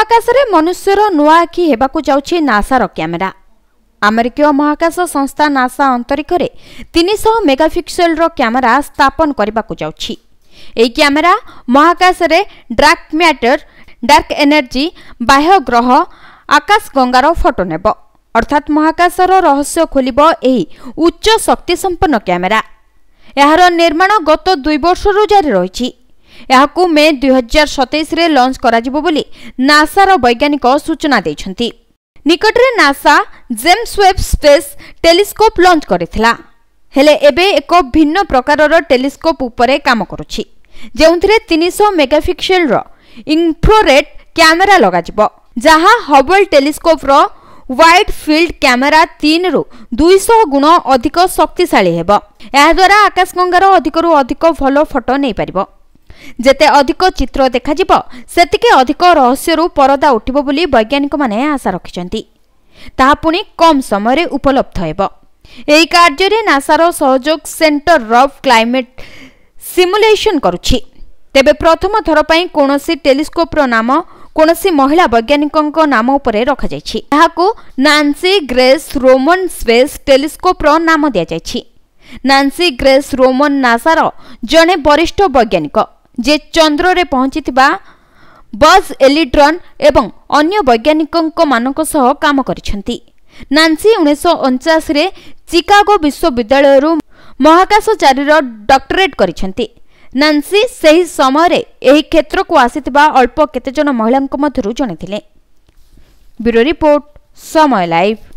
ମହାକାଶରେ ମନୁଷ୍ୟର ନୂଆ ଆଖି ହେବାକୁ ଯାଉଛି ନାସାର କ୍ୟାମେରା ଆମେରିକୀୟ ମହାକାଶ ସଂସ୍ଥା ନାସା ଅନ୍ତରୀକ୍ଷରେ ତିନିଶହ ମେଗାପିକ୍ସେଲର କ୍ୟାମେରା ସ୍ଥାପନ କରିବାକୁ ଯାଉଛି ଏହି କ୍ୟାମେରା ମହାକାଶରେ ଡାର୍କ ମ୍ୟାଟର ଡାର୍କ ଏନର୍ଜି ବାହ୍ୟ ଗ୍ରହ ଆକାଶଗଙ୍ଗାର ଫଟୋ ନେବ ଅର୍ଥାତ୍ ମହାକାଶର ରହସ୍ୟ ଖୋଲିବ ଏହି ଉଚ୍ଚ ଶକ୍ତିସମ୍ପନ୍ନ କ୍ୟାମେରା ଏହାର ନିର୍ମାଣ ଗତ ଦୁଇ ବର୍ଷରୁ ଜାରି ରହିଛି ଏହାକୁ ମେ ଦୁଇହଜାର ସତେଇଶରେ ଲଞ୍ଚ କରାଯିବ ବୋଲି ନାସାର ବୈଜ୍ଞାନିକ ସୂଚନା ଦେଇଛନ୍ତି ନିକଟରେ NASA James Webb space telescope launch କରିଥିଲା ହେଲେ ଏବେ ଏକ ଭିନ୍ନ ପ୍ରକାରର ଟେଲିସ୍କୋପ୍ ଉପରେ କାମ କରୁଛି ଯେଉଁଥିରେ ତିନିଶହ ମେଗାପିକ୍ସେଲର ଇନ୍ଫ୍ରୋରେଡ୍ କ୍ୟାମେରା ଲଗାଯିବ ଯାହା ହବଲ୍ ଟେଲିସ୍କୋପ୍ର ହ୍ୱାଇଟ୍ ଫିଲ୍ଡ କ୍ୟାମେରା ତିନିରୁ ଦୁଇଶହ ଗୁଣ ଅଧିକ ଶକ୍ତିଶାଳୀ ହେବ ଏହାଦ୍ୱାରା ଆକାଶଗଙ୍ଗାର ଅଧିକରୁ ଅଧିକ ଭଲ ଫଟୋ ନେଇପାରିବ ଯେତେ ଅଧିକ ଚିତ୍ର ଦେଖାଯିବ ସେତିକି ଅଧିକ ରହସ୍ୟରୁ ପରଦା ଉଠିବ ବୋଲି ବୈଜ୍ଞାନିକମାନେ ଆଶା ରଖିଛନ୍ତି ତାହା ପୁଣି କମ୍ ସମୟରେ ଉପଲବ୍ଧ ହେବ ଏହି କାର୍ଯ୍ୟରେ ନାସାର ସହଯୋଗ ସେଣ୍ଟର ଅଫ୍ କ୍ଲାଇମେଟ୍ ସିମୁଲେସନ୍ କରୁଛି ତେବେ ପ୍ରଥମ ଥର ପାଇଁ କୌଣସି ଟେଲିସ୍କୋପ୍ର ନାମ କୌଣସି ମହିଳା ବୈଜ୍ଞାନିକଙ୍କ ନାମ ଉପରେ ରଖାଯାଇଛି ଏହାକୁ ନାନ୍ସି ଗ୍ରେସ୍ ରୋମନ୍ ସ୍ପେସ୍ ଟେଲିସ୍କୋପ୍ର ନାମ ଦିଆଯାଇଛି ନାନ୍ସି ଗ୍ରେସ୍ ରୋମନ୍ ନାସାର ଜଣେ ବରିଷ୍ଠ ବୈଜ୍ଞାନିକ ଯେ ଚନ୍ଦ୍ରରେ ପହଞ୍ଚିଥିବା ବଜ୍ ଏଲିଡ୍ରନ୍ ଏବଂ ଅନ୍ୟ ବୈଜ୍ଞାନିକମାନଙ୍କ ସହ କାମ କରିଛନ୍ତି ନାନ୍ସି ଉଣେଇଶହ ଅଣଚାଶରେ ଚିକାଗୋ ବିଶ୍ୱବିଦ୍ୟାଳୟରୁ ମହାକାଶଚାରୀର ଡକ୍ଟରେଟ୍ କରିଛନ୍ତି ନାନ୍ସି ସେହି ସମୟରେ ଏହି କ୍ଷେତ୍ରକୁ ଆସିଥିବା ଅଳ୍ପ କେତେଜଣ ମହିଳାଙ୍କ ମଧ୍ୟରୁ ଜଣେ ଥିଲେ ବ୍ୟୁରୋ ରିପୋର୍ଟ ସମୟ ଲାଇଭ୍